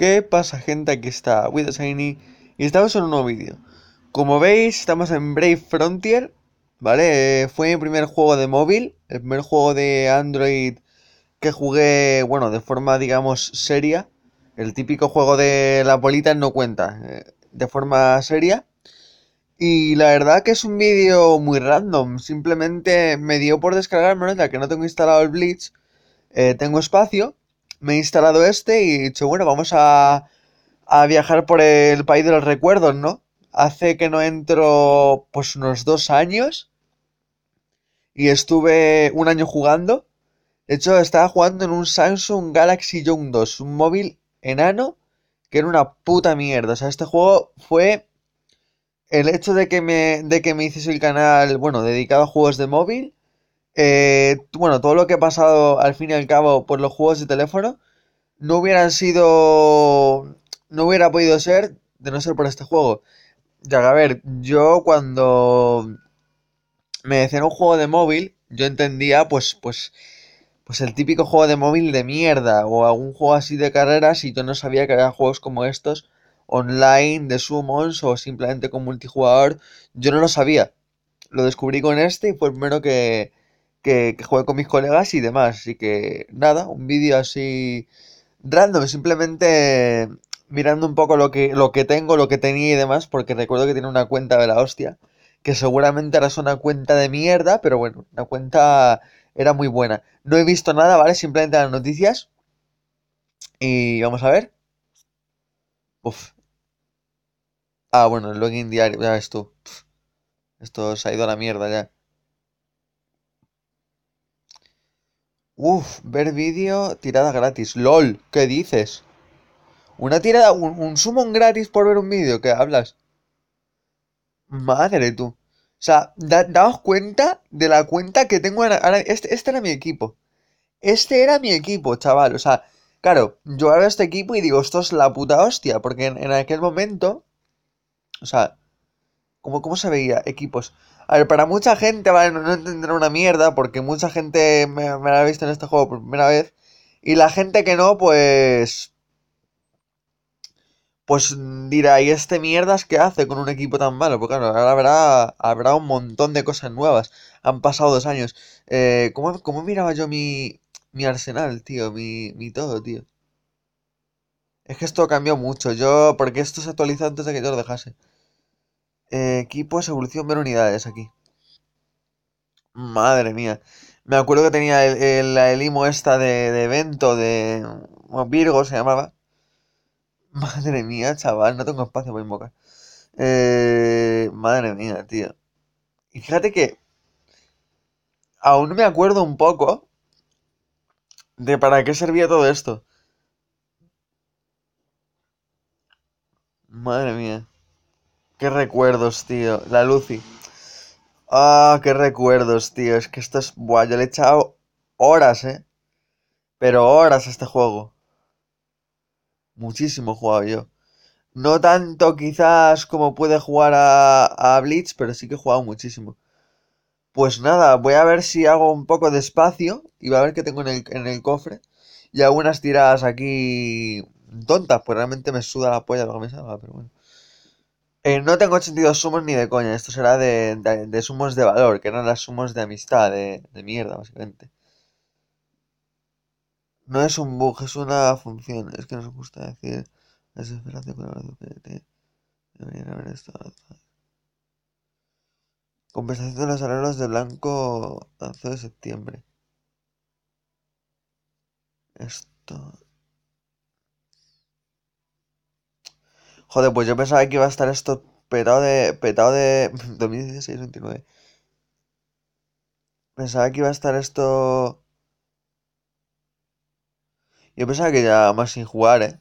¿Qué pasa gente? Aquí está Withersigny y estamos en un nuevo vídeo. Como veis estamos en Brave Frontier, ¿vale? Fue mi primer juego de móvil, el primer juego de Android que jugué, bueno, de forma digamos seria. El típico juego de la bolita no cuenta, eh, de forma seria. Y la verdad que es un vídeo muy random. Simplemente me dio por descargarme, ya que no tengo instalado el Blitz. Eh, tengo espacio me he instalado este y he dicho, bueno, vamos a, a viajar por el país de los recuerdos, ¿no? Hace que no entro, pues, unos dos años. Y estuve un año jugando. De hecho, estaba jugando en un Samsung Galaxy Young 2, un móvil enano que era una puta mierda. O sea, este juego fue el hecho de que me, de que me hiciese el canal, bueno, dedicado a juegos de móvil eh, bueno, todo lo que ha pasado al fin y al cabo por los juegos de teléfono no hubieran sido, no hubiera podido ser de no ser por este juego. Ya que, a ver, yo cuando me decían un juego de móvil, yo entendía pues, pues, pues el típico juego de móvil de mierda o algún juego así de carreras y yo no sabía que había juegos como estos online de summons o simplemente con multijugador, yo no lo sabía. Lo descubrí con este y fue primero que, que, que con mis colegas y demás. Así que nada, un vídeo así random, simplemente mirando un poco lo que, lo que tengo, lo que tenía y demás, porque recuerdo que tiene una cuenta de la hostia, que seguramente ahora es una cuenta de mierda, pero bueno, la cuenta era muy buena. No he visto nada, ¿vale? Simplemente las noticias. Y vamos a ver. Uf. Ah, bueno, el login diario, ya ves Esto se ha ido a la mierda ya. Uf, ver vídeo, tirada gratis. LOL, ¿qué dices? Una tirada, un, un gratis por ver un vídeo, ¿qué hablas? Madre tú. O sea, daos cuenta de la cuenta que tengo ahora. Este, este, era mi equipo. Este era mi equipo, chaval. O sea, claro, yo ahora este equipo y digo, esto es la puta hostia. Porque en, aquel momento. O sea, ¿cómo, ¿cómo se veía? Equipos. A ver, para mucha gente, vale, no, no entenderá una mierda, porque mucha gente me, la ha visto en este juego por primera vez. Y la gente que no, pues. Pues dirá, ¿y este mierdas qué hace con un equipo tan malo? Porque claro, ahora habrá, habrá un montón de cosas nuevas. Han pasado dos años. Eh, ¿cómo, miraba yo mi, mi arsenal, tío? Mi, mi todo, tío. Es que esto cambió mucho. Yo, porque esto se actualizó antes de que yo lo dejase equipo eh, equipos, evolución, ver unidades aquí. Madre mía. Me acuerdo que tenía el, el, esta de, evento de Virgo, se llamaba. Madre mía, chaval, no tengo espacio para invocar. Eh, madre mía, tío. Y fíjate que aún me acuerdo un poco de para qué servía todo esto. Madre mía. Qué recuerdos, tío. La Lucy. Ah, qué recuerdos, tío. Es que esto es. Buah, yo le he echado horas, eh. Pero horas a este juego. Muchísimo he jugado yo. No tanto quizás como puede jugar a, a Blitz, pero sí que he jugado muchísimo. Pues nada, voy a ver si hago un poco de espacio y voy a ver qué tengo en el, en el cofre. Y algunas tiradas aquí tontas, pues realmente me suda la polla lo que me salga, pero bueno. Eh, no tengo sentido sumos ni de coña, esto será de, de, sumos de valor, que eran las sumos de amistad, de, mierda, básicamente. No es un bug, es una función, es que nos gusta decir Es con la deberían haber estado. Compensación de los arreglos de blanco 11 de septiembre. Esto. Joder, pues yo pensaba que iba a estar esto petado de. petado de. 2016-29. Pensaba que iba a estar esto. Yo pensaba que ya más sin jugar, eh.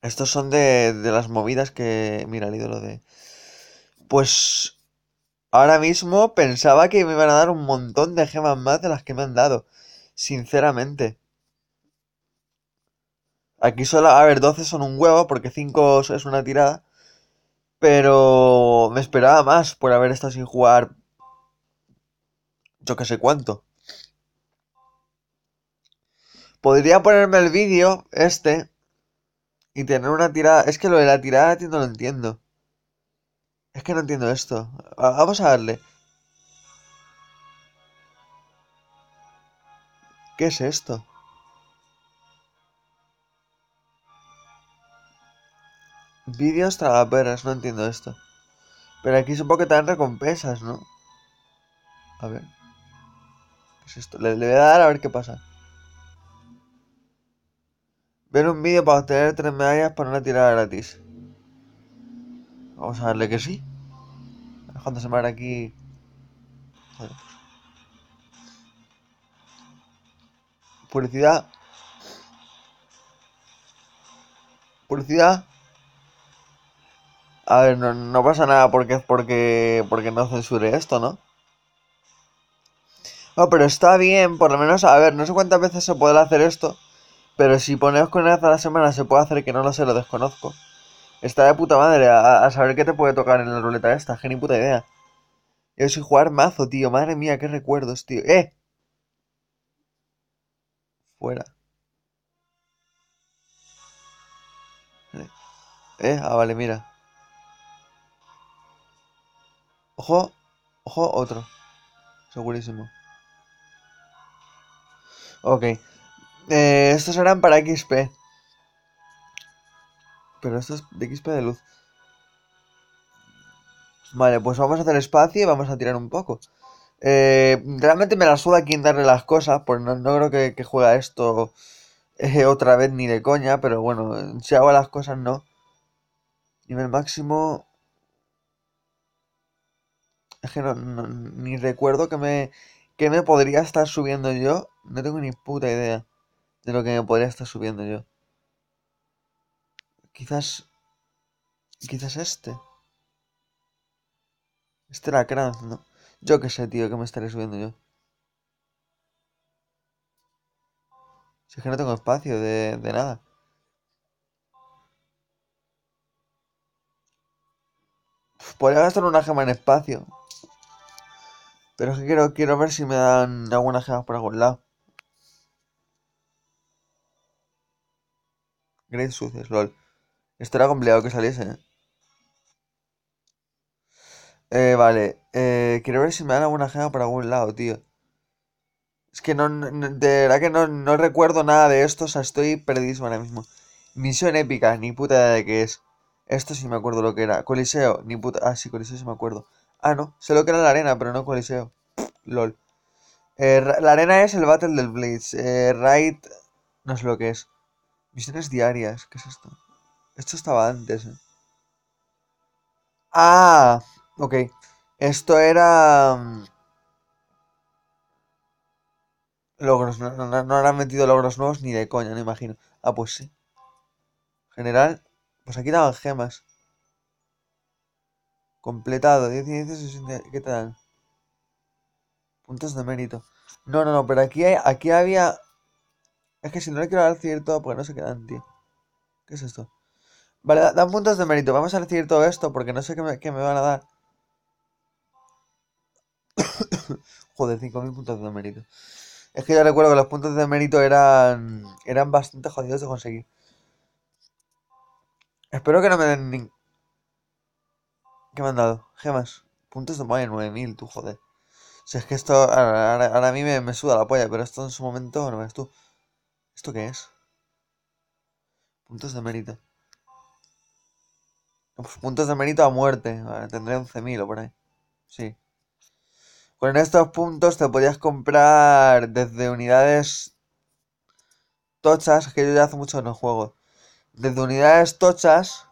Estos son de, de las movidas que. Mira, el ídolo de. Pues. Ahora mismo pensaba que me iban a dar un montón de gemas más de las que me han dado. Sinceramente. Aquí solo, a ver, 12 son un huevo porque 5 es una tirada. Pero me esperaba más por haber estado sin jugar. Yo que sé cuánto. Podría ponerme el vídeo este y tener una tirada. Es que lo de la tirada no lo entiendo. Es que no entiendo esto. Vamos a darle. ¿Qué es esto? Vídeos tragaperras, no entiendo esto. Pero aquí supongo que te dan recompensas, ¿no? A ver. ¿Qué es esto? Le, voy a dar a ver qué pasa. Ver un vídeo para obtener tres medallas para una tirada gratis. Vamos a darle que sí. Dejando sembrar aquí. Joder. Publicidad. Publicidad. A ver, no, pasa nada porque, porque, porque no censure esto, ¿no? No, ah, pero está bien, por lo menos, a ver, no sé cuántas veces se podrá hacer esto, pero si ponemos con una a la semana se puede hacer que no lo sé, lo desconozco. Está de puta madre, a, saber qué te puede tocar en la ruleta esta, que ni puta idea. Yo soy jugar mazo, tío, madre mía, qué recuerdos, tío. ¡Eh! Fuera. ¿Eh? Ah, vale, mira. Ojo, ojo, otro. Segurísimo. Ok. Eh, estos eran para XP. Pero esto es de XP de luz. Vale, pues vamos a hacer espacio y vamos a tirar un poco. Eh, realmente me la suda quien darle las cosas, pues no, creo que, juega esto eh, otra vez ni de coña, pero bueno, si hago las cosas no. Y Nivel máximo ni recuerdo que me, que me podría estar subiendo yo. No tengo ni puta idea de lo que me podría estar subiendo yo. Quizás... Quizás este. Este era Kranz, ¿no? Yo qué sé, tío, que me estaré subiendo yo. Si es que no tengo espacio de, de nada. Podría gastar una gema en espacio. Pero es que quiero, quiero ver si me dan algunas gemas por algún lado. Great Success, lol. Esto era complicado que saliese. Eh, vale. Eh, quiero ver si me dan alguna gema por algún lado, tío. Es que no, de verdad que no, recuerdo nada de esto, o sea, estoy perdido ahora mismo. Misión épica, ni puta idea de qué es. Esto sí me acuerdo lo que era. Coliseo, ni puta... Ah, sí, Coliseo sí me acuerdo. Ah, no, sé lo que era la arena, pero no Coliseo. LOL. Eh, la arena es el Battle del Blitz. Eh, Raid, no sé lo que es. Misiones diarias, ¿qué es esto? Esto estaba antes. ¿eh? Ah, ok. Esto era... Mm, logros, no, no, metido logros nuevos ni de coña, no imagino. Ah, pues sí. General, pues aquí daban gemas. Completado. 10 y 60. ¿Qué tal? Puntos de mérito. No, no, no, pero aquí, hay, aquí había... Es que si no le quiero dar cierto, porque no se quedan, tío. ¿Qué es esto? Vale, dan puntos de mérito. Vamos a decir todo esto porque no sé qué me, van a dar. Joder, 5.000 puntos de mérito. Es que yo recuerdo que los puntos de mérito eran, eran bastante jodidos de conseguir. Espero que no me den ¿Qué me han dado? Gemas. Puntos de 9000, tú joder. Si es que esto ahora, a mí me, suda la polla, pero esto en su momento no ves tú. ¿Esto qué es? Puntos de mérito. puntos de mérito a muerte. Vale, tendré 11.000 o por ahí. Sí. Con estos puntos te podías comprar desde unidades tochas, que yo ya hace mucho en no juego. Desde unidades tochas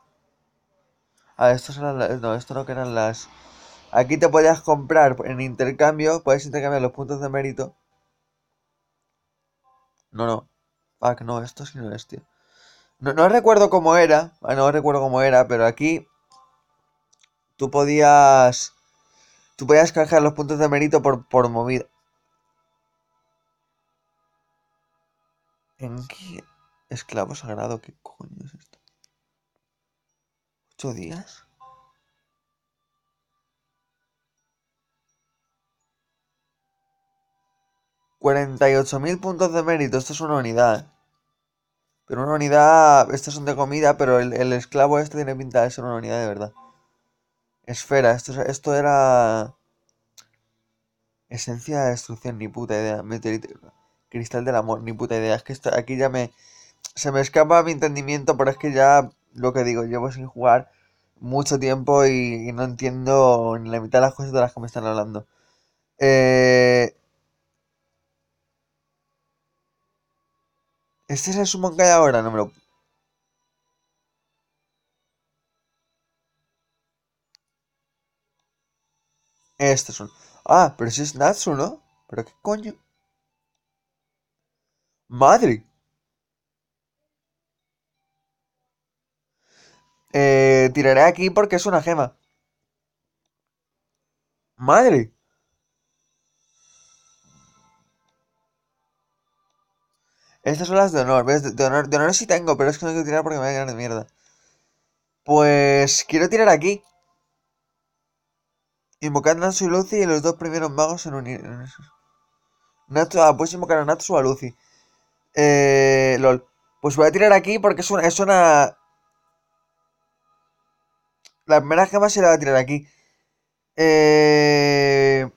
Ah, estos eran las, no, esto no que eran las... Aquí te podías comprar en intercambio, puedes intercambiar los puntos de mérito. No, no. Ah, no, esto sí no es, tío. No, recuerdo cómo era, ah, no recuerdo cómo era, pero aquí tú podías... Tú podías canjear los puntos de mérito por, por movida. ¿En qué? Esclavo sagrado, ¿qué coño es esto? 8 días. mil puntos de mérito, esto es una unidad. Pero una unidad, Estos son de comida, pero el, esclavo este tiene pinta de ser una unidad de verdad. Esfera, esto, esto era... Esencia de destrucción, ni puta idea. Meteorito, cristal del amor, ni puta idea. Es que esto, aquí ya me... Se me escapa mi entendimiento, pero es que ya lo que digo, llevo sin jugar mucho tiempo y, no entiendo ni la mitad de las cosas de las que me están hablando. Eh, ¿Este es el summon que hay ahora? No me lo... Este es Ah, pero si es Natsu, ¿no? ¿Pero qué coño? Madre. Eh, tiraré aquí porque es una gema. Madre. Estas son las de honor, ¿ves? De honor, de honor sí tengo, pero es que no quiero tirar porque me voy a quedar de mierda. Pues quiero tirar aquí. Invocar a Natsu y Lucy y los dos primeros magos en unir. Natsu, ah, puedes invocar a Natsu o a Lucy. Eh, lol. Pues voy a tirar aquí porque es una, es una la que gema se la va a tirar aquí. Eh,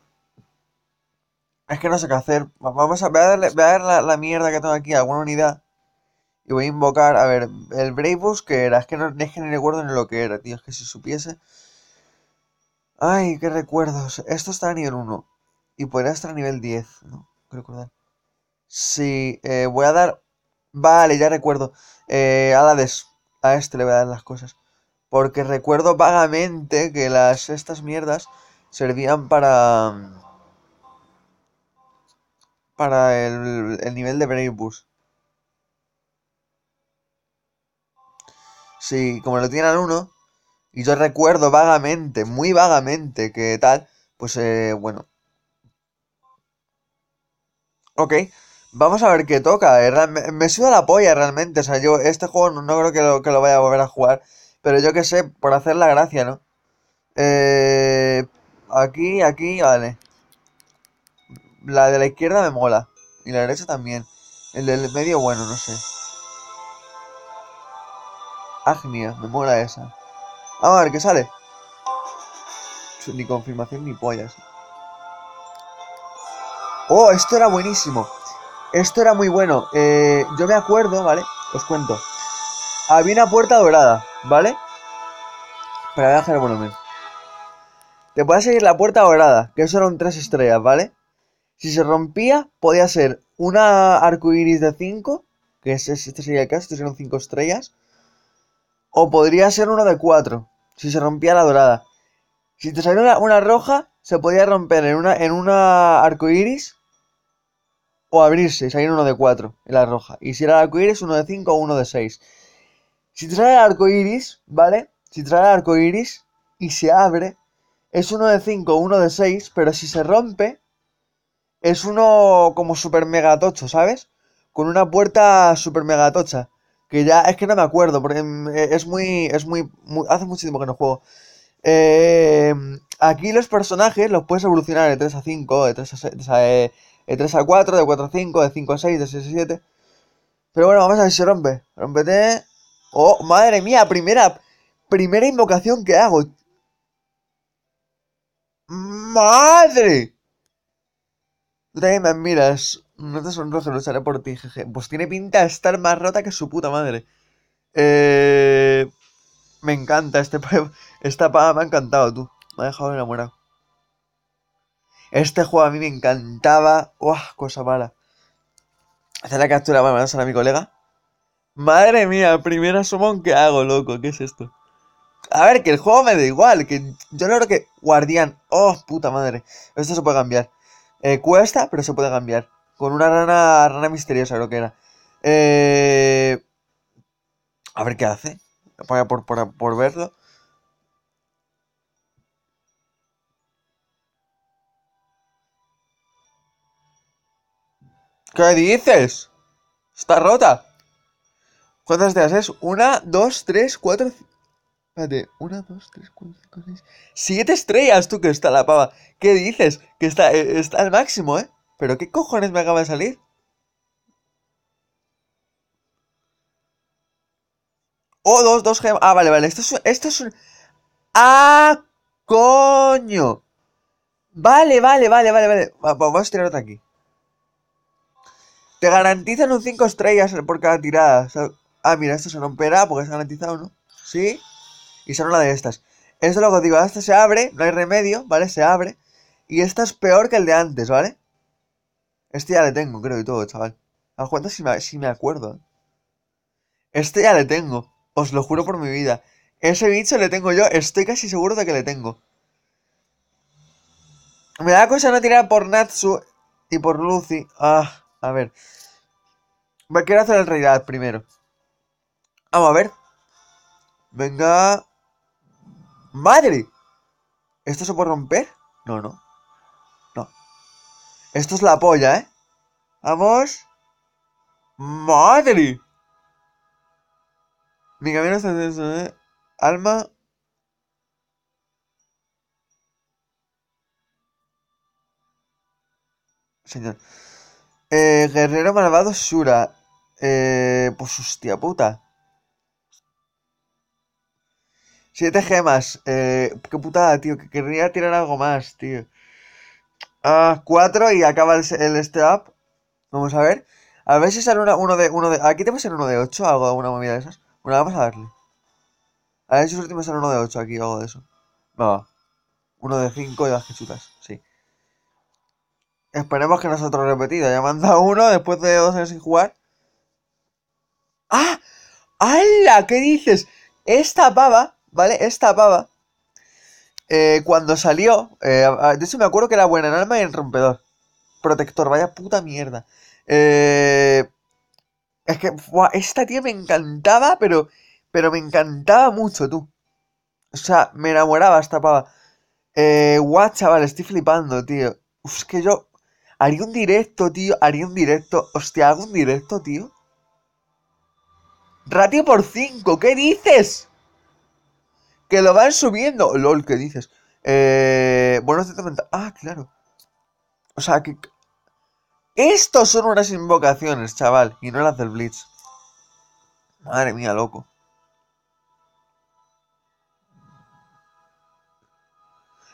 es que no sé qué hacer. Vamos a, voy a, darle, la, mierda que tengo aquí, alguna unidad. Y voy a invocar, a ver, el Brave que era. Es que no, es que ni recuerdo ni lo que era, tío. Es que si supiese. Ay, qué recuerdos. Esto está a nivel 1. Y podría estar a nivel 10. No, creo recordar. Sí, eh, voy a dar. Vale, ya recuerdo. Eh, a des. A este le voy a dar las cosas. Porque recuerdo vagamente que las estas mierdas servían para. Para el, el nivel de Boost. Sí, como lo tienen uno. Y yo recuerdo vagamente, muy vagamente, que tal. Pues eh, bueno. Ok. Vamos a ver qué toca. Eh, me, me suda la polla realmente. O sea, yo este juego no, creo que que lo vaya a volver a jugar. Pero yo qué sé, por hacer la gracia, ¿no? Eh, aquí, aquí, vale. La de la izquierda me mola. Y la derecha también. El del medio, bueno, no sé. Agnia, me mola esa. Vamos a ver qué sale. Ni confirmación ni pollas. Oh, esto era buenísimo. Esto era muy bueno. Eh, yo me acuerdo, ¿vale? Os cuento. Había una puerta dorada. ¿Vale? Para dejar el volumen. Te podía seguir la puerta dorada, que eso eran tres estrellas, ¿vale? Si se rompía, podía ser una arcoiris de 5, que es, este, este sería el caso, estos eran 5 estrellas. O podría ser uno de 4, si se rompía la dorada. Si te salía una, roja, se podía romper en una, en una arcoiris o abrirse y salir uno de 4 en la roja. Y si era arcoiris, uno de 5 o uno de 6. Si trae arco iris, ¿vale? Si trae arco iris y se abre, es uno de 5, uno de 6, pero si se rompe, es uno como super mega tocho, ¿sabes? Con una puerta super mega tocha. Que ya es que no me acuerdo, porque mm, e, es muy. Es muy, hace mucho tiempo que no juego. Eh, aquí los personajes los puedes evolucionar de 3 a 5, de 3 a, 6, de, de 3 a 4, de 4 a 5, de 5 a 6, de 6 a 7. Pero bueno, vamos a ver si se rompe. Rompete. Oh, madre mía, primera, primera invocación que hago. ¡Madre! Tú también me miras. No te sonrojes, lucharé por ti, jeje. Pues tiene pinta de estar más rota que su puta madre. Eh... Me encanta este Esta paga me ha encantado, tú. Me ha dejado enamorado. Este juego a mí me encantaba. ¡Uah! Cosa mala. Hacer la captura, vamos a a mi colega. Madre mía, primera asomón que hago, loco, ¿qué es esto? A ver, que el juego me da igual, que yo no creo que... Guardián, oh, puta madre, esto se puede cambiar. Eh, cuesta, pero se puede cambiar. Con una rana, rana misteriosa creo que era. Eh... A ver qué hace, por, por, por verlo. ¿Qué dices? Está rota. ¿Cuántas estrellas es? Una, dos, tres, cuatro. Espérate, una, dos, tres, cuatro, cinco, seis. Siete estrellas, tú que está la pava. ¿Qué dices? Que está, eh, está al máximo, ¿eh? ¿Pero qué cojones me acaba de salir? Oh, dos, dos gemas. Ah, vale, vale. Esto es un. Esto es ¡Ah! ¡Coño! Vale, vale, vale, vale, vale. Vamos a tirar otra aquí. Te garantizan un cinco estrellas por cada tirada. O sea, Ah, mira, esto se romperá porque es garantizado, ¿no? Sí. Y son una de estas. Esto lo que digo, esta se abre, no hay remedio, ¿vale? Se abre. Y esta es peor que el de antes, ¿vale? Este ya le tengo, creo, y todo, chaval. A cuenta si me, acuerdo. Este ya le tengo. Os lo juro por mi vida. Ese bicho le tengo yo. Estoy casi seguro de que le tengo. Me da cosa no tirar por Natsu y por Lucy. Ah, a ver. Me quiero hacer el realidad primero. Vamos a ver. Venga. ¡Madre! ¿Esto se puede romper? No, no. No. Esto es la polla, ¿eh? Vamos. ¡Madre! Mi camino está eso, ¿eh? Alma. Señor. Eh, guerrero malvado Shura. Eh, pues hostia puta. Siete gemas. Eh, qué putada, tío. Que querría tirar algo más, tío. Ah, cuatro y acaba el, el Vamos a ver. A ver si sale uno de. uno de. Aquí te ser uno de ocho, algo, una movida de esas. Bueno, vamos a darle. A ver si último sale uno de ocho aquí, algo de eso. No. Uno de cinco y las chutas, sí. Esperemos que no sea otro repetido. Ya manda uno después de dos años sin jugar. ¡Ah! ¡Hala! ¿Qué dices? Esta pava ¿vale? Esta pava, eh, cuando salió, eh, de hecho me acuerdo que era buena en alma y en rompedor. Protector, vaya puta mierda. Eh, es que esta tía me encantaba, pero, pero me encantaba mucho, tú. O sea, me enamoraba esta pava. Eh, guau, chaval, estoy flipando, tío. Uf, es que yo haría un directo, tío. Haría un directo. Hostia, hago un directo, tío. Ratio por 5, ¿qué dices? que lo van subiendo. LOL, ¿qué dices? Eh, bueno, Ah, claro. O sea, que... Estos son unas invocaciones, chaval, y no las del Blitz. Madre mía, loco.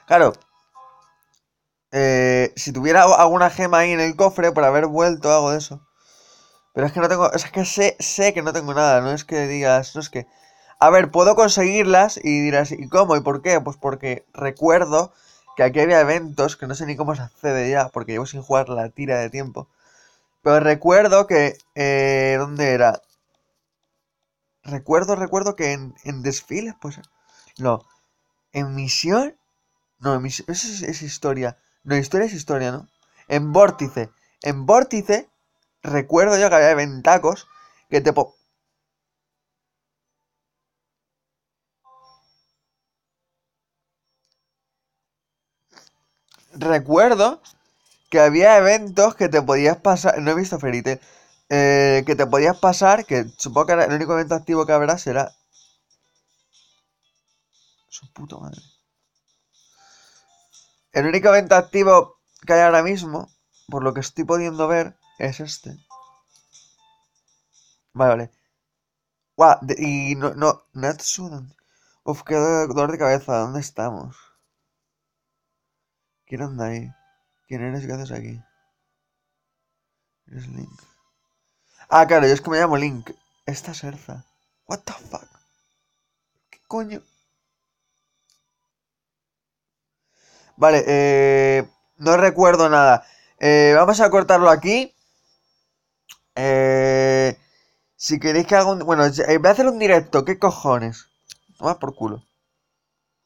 Claro. Eh, si tuviera alguna gema ahí en el cofre por haber vuelto, hago de eso. Pero es que no tengo. es que sé, sé que no tengo nada. No es que digas. No es que a ver, puedo conseguirlas y dirás, ¿y cómo? ¿Y por qué? Pues porque recuerdo que aquí había eventos que no sé ni cómo se accede ya, porque llevo sin jugar la tira de tiempo. Pero recuerdo que... Eh, ¿Dónde era? Recuerdo, recuerdo que en, en desfiles, pues... No. En misión... No, en misión... Eso es, historia. No, historia es historia, ¿no? En vórtice. En vórtice, recuerdo yo que había ventacos que te, recuerdo que había eventos que te podías pasar. No he visto Ferite. Eh, que te podías pasar, que supongo que el único evento activo que habrá será. Su puta madre. El único evento activo que hay ahora mismo, por lo que estoy pudiendo ver, es este. Vale, vale. y no, no, Natsu, uf, qué dolor de cabeza, ¿dónde estamos? ¿Quién anda ahí? Eh? ¿Quién eres? ¿Qué haces aquí? Eres Link. Ah, claro, yo es que me llamo Link. Esta es Erza. What the fuck? ¿Qué coño? Vale, eh, no recuerdo nada. Eh, vamos a cortarlo aquí. Eh, si queréis que haga un... Bueno, eh, voy a hacer un directo. ¿Qué cojones? Toma por culo.